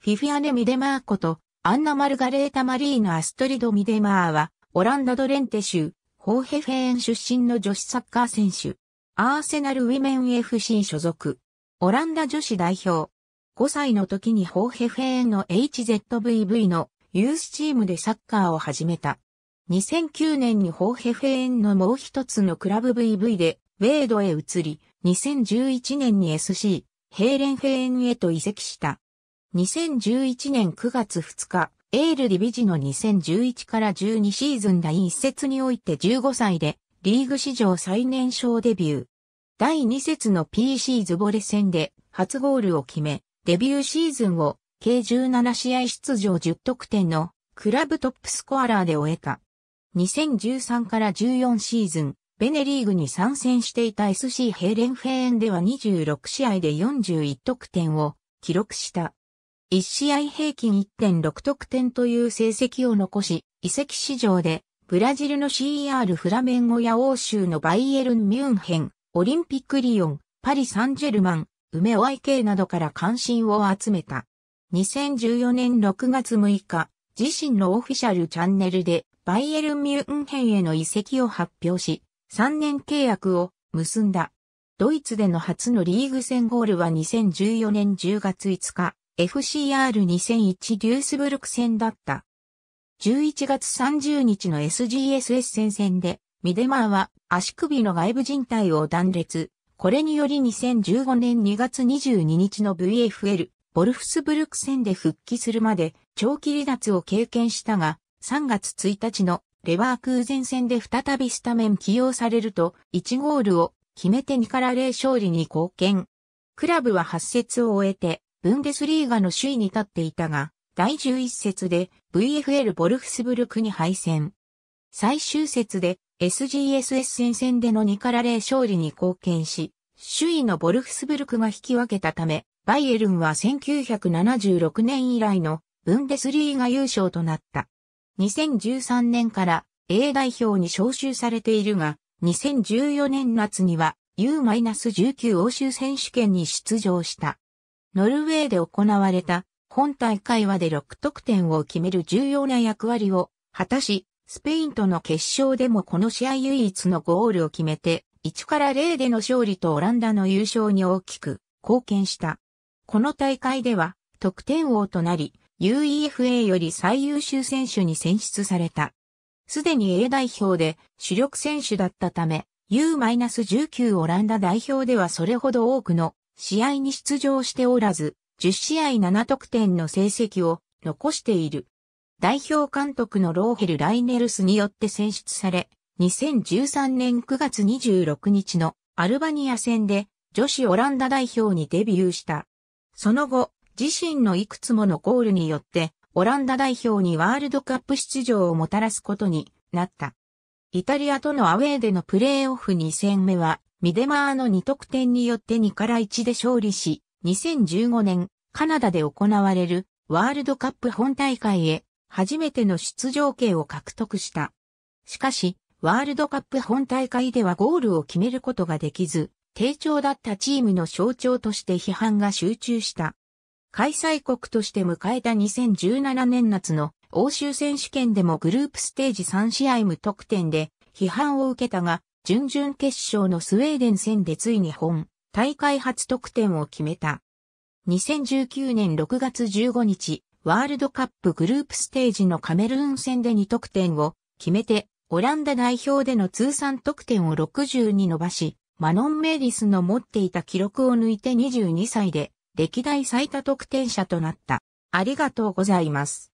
フィフィアネ・ミデマーこと、アンナ・マルガレータ・マリーナ・アストリド・ミデマーは、オランダ・ドレンテ州、ホーヘフェーン出身の女子サッカー選手。アーセナル・ウィメン FC 所属。オランダ女子代表。5歳の時にホーヘフェーンの HZVV のユースチームでサッカーを始めた。2009年にホーヘフェーンのもう一つのクラブ VV でウェードへ移り、2011年に SC、ヘーレンフェーンへと移籍した。2011年9月2日、エール・ディビジの2011から12シーズン第1節において15歳で、リーグ史上最年少デビュー。第2節の PC ズボレ戦で初ゴールを決め、デビューシーズンを計17試合出場10得点のクラブトップスコアラーで終えた。2013から14シーズン、ベネリーグに参戦していた SC ヘイレンフェーンでは26試合で41得点を記録した。1試合平均1.6得点という成績を残し、移籍市場で、ブラジルの c r フラメンゴや欧州のバイエルン・ミュンヘン、オリンピックリオン、パリ・サンジェルマン、梅 o IK などから関心を集めた。2014年6月6日、自身のオフィシャルチャンネルで、バイエルン・ミュンヘンへの移籍を発表し、3年契約を結んだ。ドイツでの初のリーグ戦ゴールは2014年10月5日、FCR2001 デュースブルク戦だった。11月30日の SGSS 戦線で、ミデマーは足首の外部靭帯を断裂。これにより2015年2月22日の VFL、ボルフスブルク戦で復帰するまで長期離脱を経験したが、3月1日のレバークーゼン戦で再びスタメン起用されると、1ゴールを決めて2から0勝利に貢献。クラブは発節を終えて、ブンデスリーガの首位に立っていたが、第11節で VFL ボルフスブルクに敗戦。最終節で SGSS 戦線での2から0勝利に貢献し、首位のボルフスブルクが引き分けたため、バイエルンは1976年以来のブンデスリーガ優勝となった。2013年から A 代表に招集されているが、2014年夏には U-19 欧州選手権に出場した。ノルウェーで行われた本大会はで6得点を決める重要な役割を果たし、スペインとの決勝でもこの試合唯一のゴールを決めて、1から0での勝利とオランダの優勝に大きく貢献した。この大会では得点王となり、UEFA より最優秀選手に選出された。すでに A 代表で主力選手だったため、U-19 オランダ代表ではそれほど多くの試合に出場しておらず、10試合7得点の成績を残している。代表監督のローヘル・ライネルスによって選出され、2013年9月26日のアルバニア戦で女子オランダ代表にデビューした。その後、自身のいくつものゴールによって、オランダ代表にワールドカップ出場をもたらすことになった。イタリアとのアウェーでのプレーオフ2戦目は、ミデマーの2得点によって2から1で勝利し、2015年、カナダで行われるワールドカップ本大会へ初めての出場権を獲得した。しかし、ワールドカップ本大会ではゴールを決めることができず、低調だったチームの象徴として批判が集中した。開催国として迎えた2017年夏の欧州選手権でもグループステージ3試合無得点で批判を受けたが、準々決勝のスウェーデン戦でついに本、大会初得点を決めた。2019年6月15日、ワールドカップグループステージのカメルーン戦で2得点を決めて、オランダ代表での通算得点を60に伸ばし、マノン・メイリスの持っていた記録を抜いて22歳で、歴代最多得点者となった。ありがとうございます。